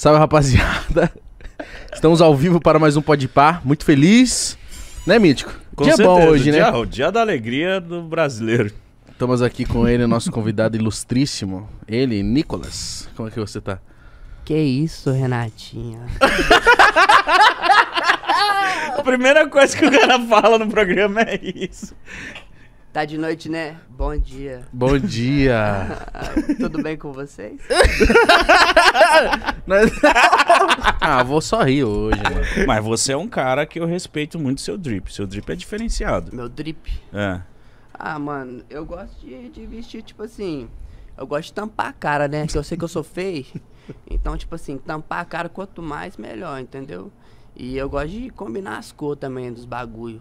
Salve, rapaziada. Estamos ao vivo para mais um Pode Par. Muito feliz. Né, Mítico? Com dia certeza. bom hoje, né? dia, né? O dia da alegria do brasileiro. Estamos aqui com ele, nosso convidado ilustríssimo. Ele, Nicolas. Como é que você tá? Que isso, Renatinha? A primeira coisa que o cara fala no programa é isso. Tá de noite, né? Bom dia. Bom dia. Tudo bem com vocês? ah, vou só rir hoje, mano. Mas você é um cara que eu respeito muito seu drip. Seu drip é diferenciado. Meu drip. É. Ah, mano, eu gosto de, de vestir, tipo assim. Eu gosto de tampar a cara, né? Que eu sei que eu sou feio. Então, tipo assim, tampar a cara, quanto mais, melhor, entendeu? E eu gosto de combinar as cores também dos bagulho.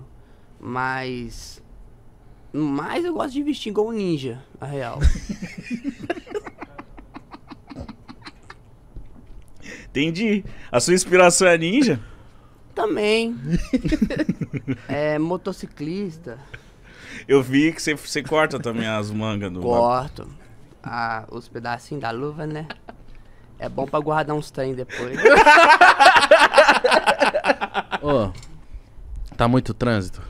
Mas mas eu gosto de vestir igual um ninja, a real. Entendi. A sua inspiração é ninja? Também. é motociclista. Eu vi que você, você corta também as mangas do. Corto. Ah, os pedacinhos da luva, né? É bom pra guardar uns trem depois. Ô, oh, tá muito trânsito?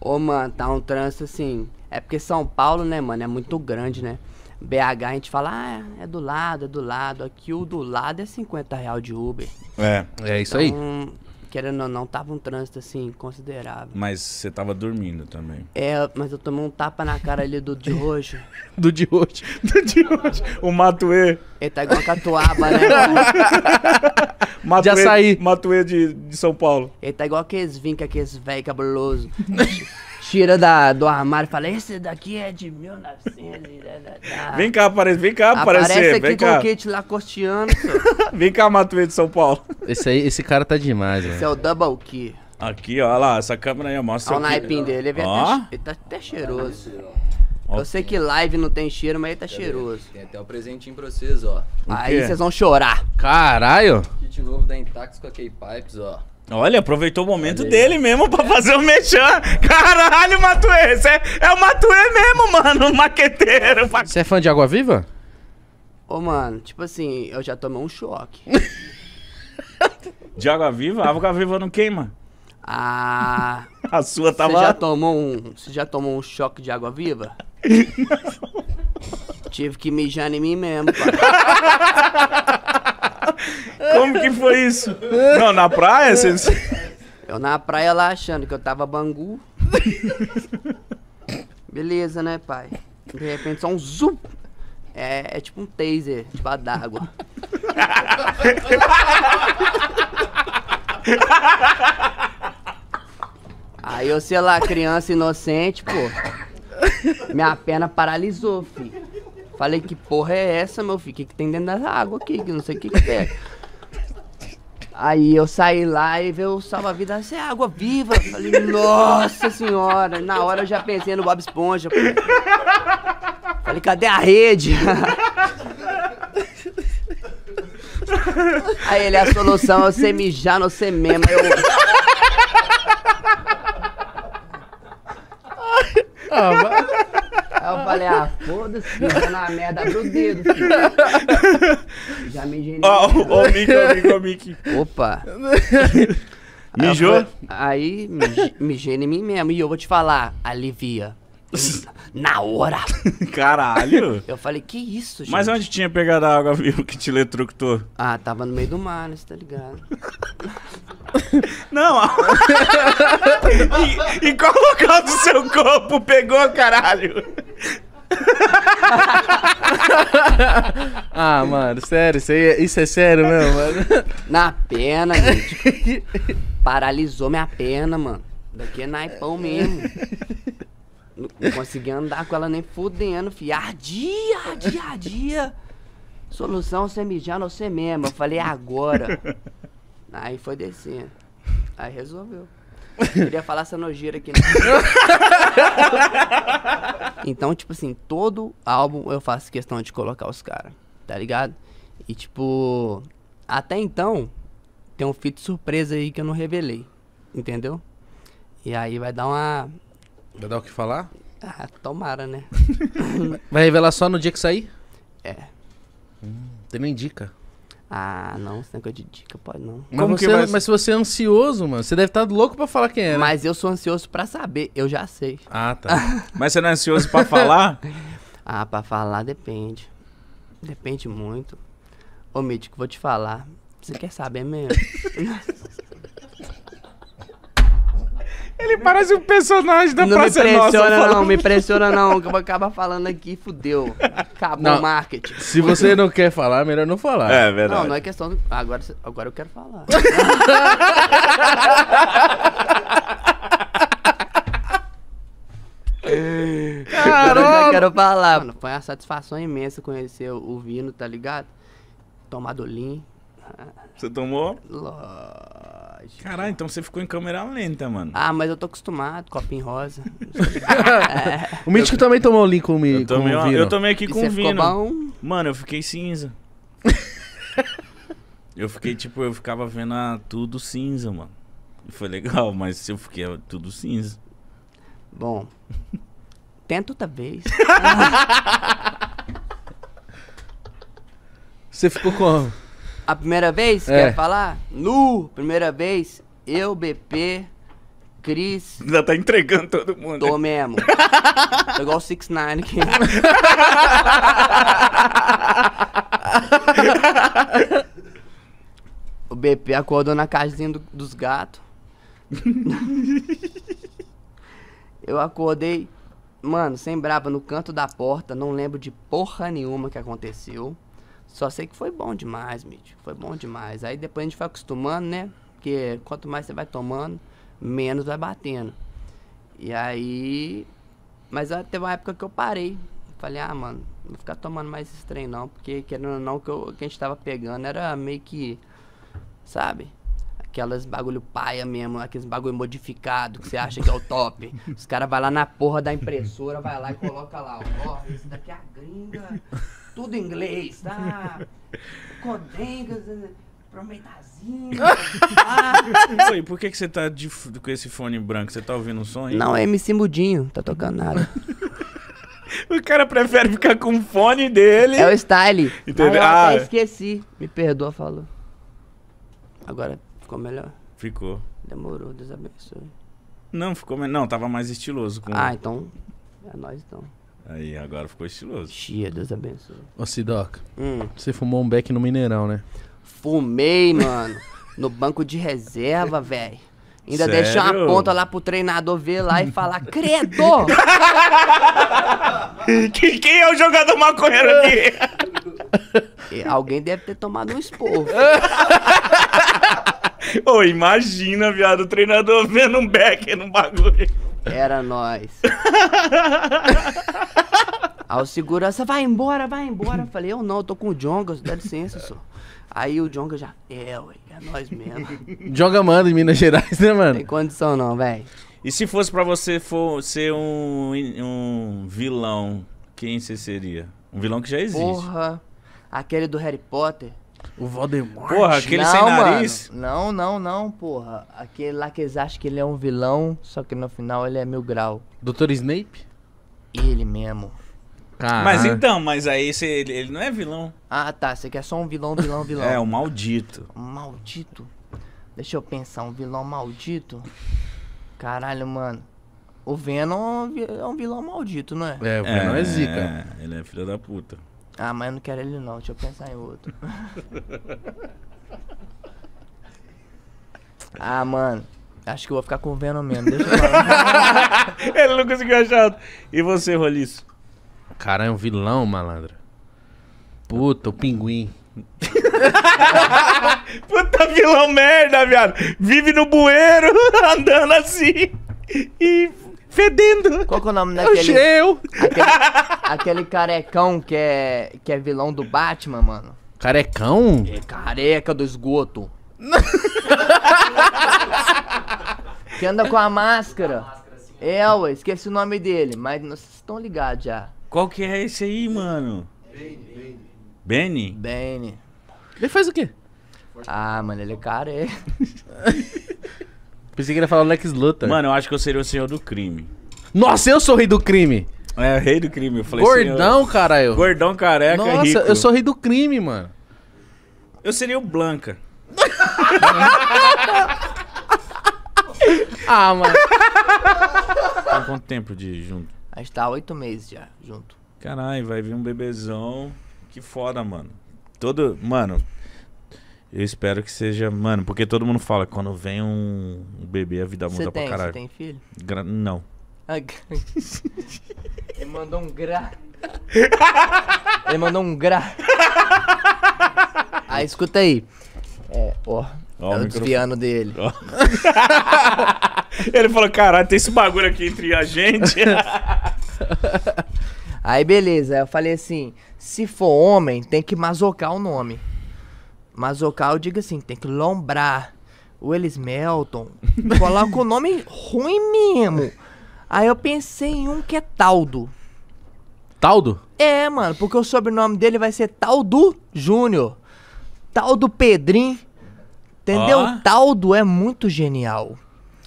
Ô, mano, tá um trânsito assim. É porque São Paulo, né, mano, é muito grande, né? BH a gente fala, ah, é do lado, é do lado. Aqui o do lado é 50 real de Uber. É, é isso então, aí. Querendo ou não, tava um trânsito assim, considerável. Mas você tava dormindo também. É, mas eu tomei um tapa na cara ali do de hoje. do de hoje, do de hoje. O Matuê. Ele tá igual a catuaba, né? Matuê, de açaí. Matuê de, de São Paulo. Ele tá igual aqueles vinca, aqueles velho cabuloso. Tira da, do armário e fala, esse daqui é de 1900. Ah. Vem cá, aparece, vem cá aparecer. Aparece aqui com o kit costeando vem cá, Matuê de São Paulo. Esse, aí, esse cara tá demais, velho. Esse é o Double Key. Aqui, ó, lá, essa câmera aí mostra. Olha o naipim dele, ele, ó. Até, ele tá até cheiroso. Eu sei que live não tem cheiro, mas aí tá Cadê? cheiroso. Tem até um presentinho pra vocês, ó. aí vocês vão chorar. Caralho! Kit novo da Intax com a K-Pipes, ó. Olha, aproveitou o momento Cadê? dele mesmo pra fazer o mechan. Caralho, Matuê, é, é o Matuê mesmo, mano, o maqueteiro. Você é fã de Água Viva? Ô, mano, tipo assim, eu já tomei um choque. de Água Viva? água Viva não queima. Ah... A sua tava. Você já tomou um. Você já tomou um choque de água viva? Tive que mijar em mim mesmo, pai. Como que foi isso? Não, na praia? Cês... Eu na praia lá achando que eu tava bangu. Beleza, né, pai? De repente só um zup. É, é tipo um taser, tipo a d'água. Aí eu, sei lá, criança inocente, pô. Minha perna paralisou, fi. Falei, que porra é essa, meu filho? O que, que tem dentro da água aqui? Que não sei o que, que é. Aí eu saí lá e veio o salva-vida, É água viva. falei, nossa senhora. Na hora eu já pensei no Bob Esponja. Pô. Falei, cadê a rede? Aí ele, a solução é você mijar no você mesmo. Eu... Ah, aí eu falei, ah, foda-se, tá na merda, abre o dedo, filho. Já me engenhei. Ah, ó, o Mickey, ó, o Mickey, ó, o Mickey. Opa. Mijou? Aí, eu falei, aí mijei em mim mesmo. E eu vou te falar, alivia. na hora. Caralho. Eu falei, que isso, gente? Mas onde tinha pegado a água viva que te eletrocutou? Ah, tava no meio do mar, né? Você tá ligado? Não, a... e, e qual local do seu corpo pegou, caralho? ah, mano, sério, isso, aí, é, isso é sério mesmo, mano. Na perna, gente. Paralisou minha perna, mano. Daqui é naipão mesmo. Não, conseguia andar com ela nem fudendo, fi. Ardia, ardia, ardia. Solução, você mijar no você mesmo. Eu falei, é agora. Aí foi descendo. Aí resolveu. Queria falar essa nojeira aqui. Né? então, tipo assim, todo álbum eu faço questão de colocar os caras, tá ligado? E, tipo, até então, tem um fit surpresa aí que eu não revelei, entendeu? E aí vai dar uma Vai dar o que falar? Ah, tomara, né? Vai revelar só no dia que sair? É. Hum, tem nem dica. Ah, não, esse negócio de dica pode não. Mas, Como você, vai... mas se você é ansioso, mano, você deve estar tá louco pra falar quem é. Né? Mas eu sou ansioso pra saber, eu já sei. Ah, tá. mas você não é ansioso pra falar? ah, pra falar depende. Depende muito. Ô, Mítico, vou te falar. Você quer saber mesmo? Ele parece um personagem da não Praça me Nossa. Não, não, me impressiona não, que eu vou acabar falando aqui, fudeu. Acabou não, o marketing. Se você não quer falar, melhor não falar. É, verdade. Não, não é questão... Do... Agora, agora eu quero falar. Caramba! Eu quero falar, mano. Foi uma satisfação imensa conhecer o Vino, tá ligado? Tomar do Lean. Você tomou? Lógico. Caralho, então você ficou em câmera lenta, mano. Ah, mas eu tô acostumado, copinho rosa. o Mítico eu, também tomou ali com, eu com tomei, o Vino. Eu tomei aqui e com o Vino. Bom? Mano, eu fiquei cinza. eu fiquei, tipo, eu ficava vendo tudo cinza, mano. Foi legal, mas eu fiquei tudo cinza. Bom, tenta outra vez. Você ficou como? A primeira vez? É. Quer falar? Nu, primeira vez. Eu, BP, Cris. Já tá entregando todo mundo. Tô mesmo. Tô igual o 6 9 aqui. o BP acordou na casinha do, dos gatos. Eu acordei, mano, sem braba, no canto da porta. Não lembro de porra nenhuma que aconteceu. Só sei que foi bom demais, Mitch. Foi bom demais. Aí depois a gente vai acostumando, né? Porque quanto mais você vai tomando, menos vai batendo. E aí. Mas teve uma época que eu parei. Falei, ah, mano, não vou ficar tomando mais esse trem não, porque querendo ou não, o que, eu, que a gente tava pegando era meio que. Sabe? aquelas bagulho paia mesmo, aqueles bagulho modificado que você acha que é o top. Os caras vai lá na porra da impressora, vai lá e coloca lá, ó, oh, esse daqui é a gringa, tudo em inglês, tá? Codengas, Promeitazinho. ah. Oi, por que, que você tá de, com esse fone branco? Você tá ouvindo um som? aí? Não, é MC Mudinho, tá tocando nada. o cara prefere ficar com o fone dele. É o style. Entendeu? Ah, ah até é. esqueci. Me perdoa, falou. Agora ficou melhor. Ficou. Demorou, Deus abençoe. Não, ficou melhor. Não, tava mais estiloso. Com... Ah, então. É nóis então. Aí, agora ficou estiloso. Xia, Deus abençoe. Ô, Sidoca, Hum. você fumou um beck no Mineirão, né? Fumei, mano. no banco de reserva, velho. Ainda Sério? deixei uma ponta lá pro treinador ver lá e falar, credo! Quem, quem é o jogador maconheiro aqui? E alguém deve ter tomado um esporro. Ô, imagina, viado, o treinador vendo um beck no bagulho. Era nós. Aí o segurança, vai embora, vai embora. Eu falei, eu não, eu tô com o Jonga, dá licença, senhor. Aí o Jonga já, é, ué, é nós mesmo. Jonga manda em Minas Gerais, né, mano? Tem condição não, velho. E se fosse pra você for ser um, um vilão, quem você seria? Um vilão que já existe. Porra, aquele do Harry Potter. O Voldemort. Porra, aquele não, sem nariz. Mano. Não, não, não, porra. Aquele lá que eles acham que ele é um vilão, só que no final ele é mil grau. Doutor Snape? Ele mesmo. Caramba. Mas então, mas aí cê, ele, ele, não é vilão. Ah, tá. Você quer só um vilão, vilão, vilão. é, o um maldito. Maldito? Deixa eu pensar, um vilão maldito? Caralho, mano. O Venom é um é vilão maldito, não é? É, o Venom é, é zica. É, ele é filho da puta. Ah, mas eu não quero ele não, deixa eu pensar em outro. ah, mano. Acho que eu vou ficar com o Venom mesmo, deixa eu falar. ele não conseguiu achar outro. E você, Roliço? Cara, é um vilão, malandro. Puta, o pinguim. Puta vilão merda, viado. Vive no bueiro, andando assim. E fedendo. Qual que é o nome daquele? É o aquele, aquele carecão que é, que é vilão do Batman, mano. Carecão? É careca do esgoto. que anda com a máscara. É, ué, esqueci o nome dele, mas vocês estão ligados já. Qual que é esse aí, mano? Benny. Benny? Benny. Ele faz o quê? Ah, mano, ele é careca. Pensei que ele ia falar Lex Luthor. Mano, eu acho que eu seria o senhor do crime. Nossa, eu sou o rei do crime! É, o rei do crime, eu falei Gordão, senhor... caralho. Gordão careca, Nossa, rico. eu sou o rei do crime, mano. Eu seria o Blanca. ah, mano. Tá quanto tempo de junto? A gente tá oito meses já, junto. Caralho, vai vir um bebezão. Que foda, mano. Todo. Mano, eu espero que seja, mano, porque todo mundo fala que quando vem um, um bebê a vida muda tem, pra caralho. Você tem filho? Gra não. Ah, Ele mandou um gra. Ele mandou um gra. Aí ah, escuta aí. É, ó. ó tá o desviando dele. Ó. Ele falou: caralho, tem esse bagulho aqui entre a gente. aí beleza, eu falei assim: se for homem, tem que masocar o nome. Mas o Cal, diga assim, tem que lombrar o Elis Melton. Coloca o nome ruim mesmo. Aí eu pensei em um que é Taldo. Taldo? É, mano, porque o sobrenome dele vai ser Taldo Júnior. Taldo Pedrinho. Entendeu? Oh. Taldo é muito genial.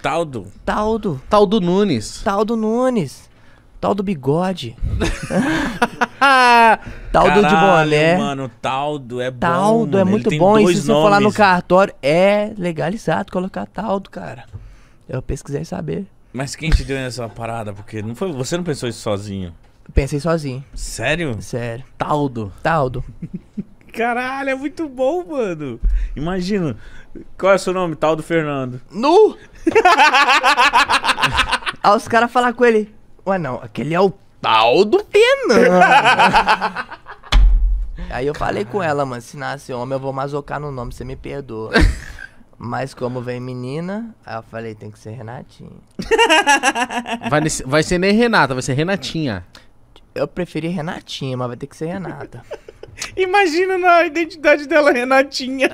Taldo. Taldo. Taldo Nunes. Taldo Nunes. Taldo Bigode. Taldo de boné. Mano, Taldo é bom. Taldo bom, é muito bom. E se você for lá no cartório, é legalizado colocar Taldo, cara. Eu pesquisei saber. Mas quem te deu essa parada? Porque não foi, você não pensou isso sozinho? Pensei sozinho. Sério? Sério. Taldo. Taldo. Caralho, é muito bom, mano. Imagina. Qual é o seu nome? Taldo Fernando. Nu! Aí os caras falaram com ele. Ué, não, aquele é o tal do Penan. Aí eu falei com ela, mano, se nasce homem eu vou masocar no nome, você me perdoa. Mas como vem menina, aí eu falei, tem que ser Renatinha. Vai, nesse, vai ser nem Renata, vai ser Renatinha. Eu preferi Renatinha, mas vai ter que ser Renata. Imagina na identidade dela, Renatinha.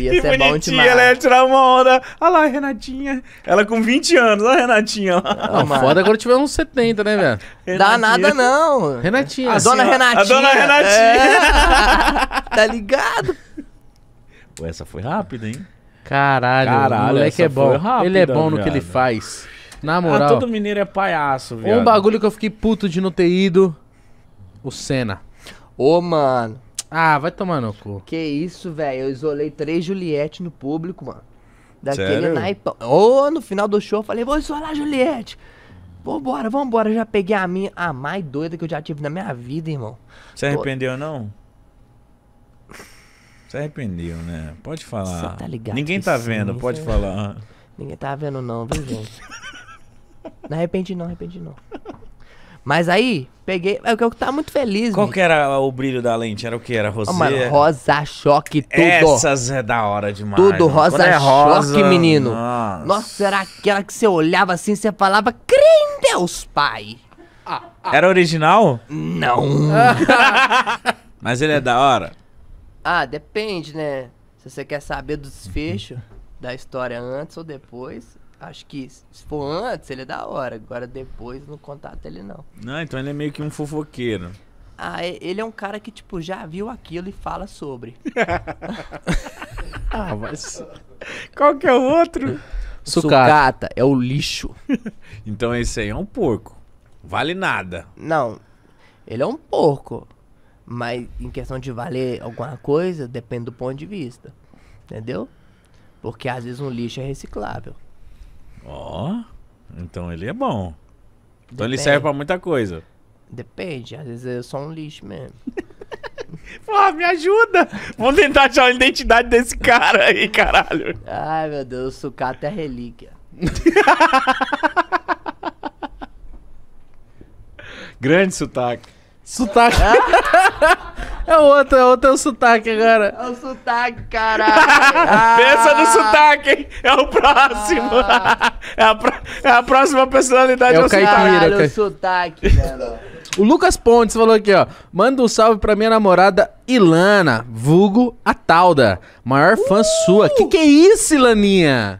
Ia que ser bom demais. Ela ia tirar uma onda. Olha lá, Renatinha. Ela com 20 anos, olha a Renatinha lá. Não, foda agora tiver uns 70, né, velho? Dá nada não. Renatinha. A, dona Renatinha. A dona Renatinha. É. tá ligado? Pô, essa foi rápida, hein? Caralho, Caralho o moleque é bom. Rápida, ele é bom no que ele faz. Na ah, moral. Ah, todo mineiro é palhaço, velho. Um bagulho que eu fiquei puto de não ter ido. O Senna. Ô, oh, mano. Ah, vai tomar no cu. Que isso, velho. Eu isolei três Juliette no público, mano. Daquele naipão. Ô, oh, no final do show eu falei, vou isolar a Juliette. Vambora, vambora. Já peguei a minha, a mais doida que eu já tive na minha vida, irmão. Você arrependeu, não? Você arrependeu, né? Pode falar. Você tá ligado? Ninguém tá sim, vendo, pode é... falar. Ninguém tá vendo, não, viu, gente? não arrependi, não, arrependi, não. Mas aí, peguei. É o que Eu tava muito feliz, Qual mano. que era o brilho da lente? Era o que? Era rosé? mano, rosa choque, tudo. Essas é da hora demais. Tudo rosa é rosa, choque, menino. Nossa. nossa. era aquela que você olhava assim, você falava, crê em Deus, pai. Ah, ah. Era original? Não. Mas ele é da hora? Ah, depende, né? Se você quer saber do desfecho da história antes ou depois, acho que se for antes, ele é da hora. Agora depois, não contato, ele não. Não, então ele é meio que um fofoqueiro. Ah, ele é um cara que, tipo, já viu aquilo e fala sobre. ah, mas. Qual que é o outro? Sucata. Sucata é o lixo. então esse aí é um porco. Vale nada. Não. Ele é um porco. Mas em questão de valer alguma coisa, depende do ponto de vista. Entendeu? Porque às vezes um lixo é reciclável. Ó, então ele é bom. Então ele serve pra muita coisa. Depende, às vezes eu sou um lixo mesmo. Porra, me ajuda! Vamos tentar achar a identidade desse cara aí, caralho. Ai, meu Deus, o sucato é relíquia. Grande sotaque. Sotaque. É outro, é outro é o sotaque agora. É o sotaque, caralho. Pensa no ah. sotaque, hein? É o próximo. Ah. É, a pro... é, a próxima personalidade. É, é o, caipira. Caralho, é o sotaque, O Lucas Pontes falou aqui, ó. Manda um salve pra minha namorada Ilana, vulgo a Talda. Maior uh. fã sua. Que que é isso, Ilaninha?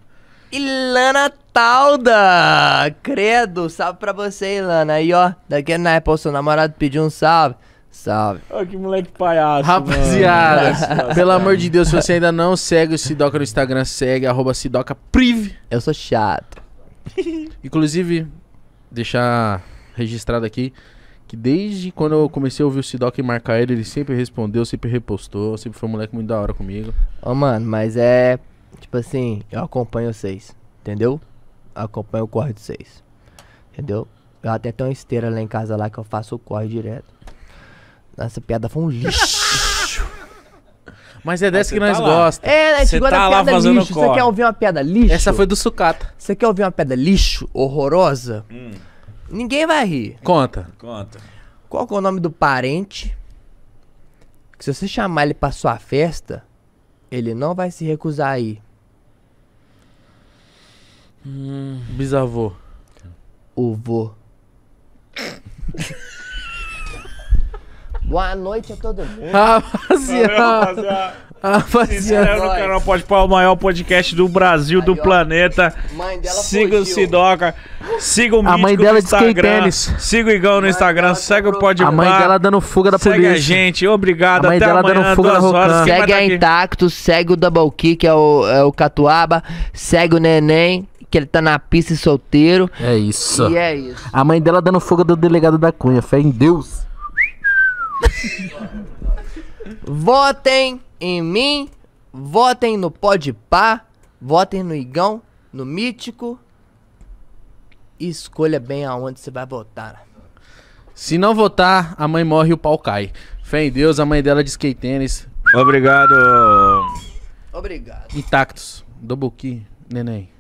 Ilana Talda! Credo, salve pra você, Ilana. Aí, ó, daqui na Apple, seu namorado pediu um salve. Salve. que moleque palhaço. Rapaziada, pelo amor de Deus, se você ainda não segue o Sidoca no Instagram, segue SidocaPriv. Eu sou chato. Inclusive, deixar registrado aqui que desde quando eu comecei a ouvir o Sidoca e marcar ele, ele sempre respondeu, sempre repostou, sempre foi um moleque muito da hora comigo. Ô, oh, mano, mas é. Tipo assim, eu acompanho vocês, entendeu? acompanho o corre de vocês, entendeu? Eu até tenho uma esteira lá em casa lá que eu faço o corre direto. Essa piada foi um lixo. Mas é dessa que nós tá gostamos. É, a gente tá lá piada lixo. Você quer ouvir uma piada lixo? Essa foi do sucata. Você quer ouvir uma piada lixo, horrorosa? Hum. Ninguém vai rir. Conta. Conta. Qual que é o nome do parente? Que se você chamar ele pra sua festa, ele não vai se recusar a ir. Hum, bisavô. O vô. Boa noite a todo mundo. Rapaziada. Rapaziada. no canal Pode Pau, o maior podcast do Brasil, do planeta. Mãe dela Siga o Sidoca. Siga o Mítico A mãe dela no de é Instagram. tênis. Siga o Igão no Instagram. Tá segue o Pode A mãe dela dando fuga da polícia. Segue a gente. Obrigado. A mãe Até dela amanhã, dando fuga na Rocan. horas. Segue tá a Intacto, segue o Double Kick, é o, é o Catuaba. Segue o Neném, que ele tá na pista e solteiro. É isso. E é isso. A mãe dela dando fuga do delegado da Cunha. Fé em Deus votem em mim, votem no Podpá, votem no Igão, no Mítico. E escolha bem aonde você vai votar. Se não votar, a mãe morre e o pau cai. Fé em Deus, a mãe dela de skate é tênis. Obrigado. Obrigado. Intactos. Double key, neném.